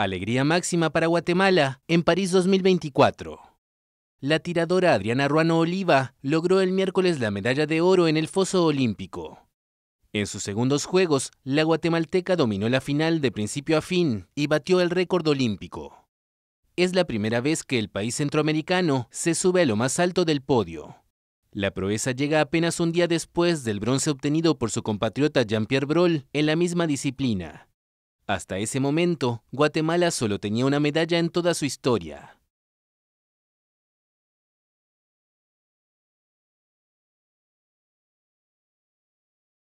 Alegría máxima para Guatemala en París 2024. La tiradora Adriana Ruano Oliva logró el miércoles la medalla de oro en el foso olímpico. En sus segundos juegos, la guatemalteca dominó la final de principio a fin y batió el récord olímpico. Es la primera vez que el país centroamericano se sube a lo más alto del podio. La proeza llega apenas un día después del bronce obtenido por su compatriota Jean-Pierre Brol en la misma disciplina. Hasta ese momento, Guatemala solo tenía una medalla en toda su historia.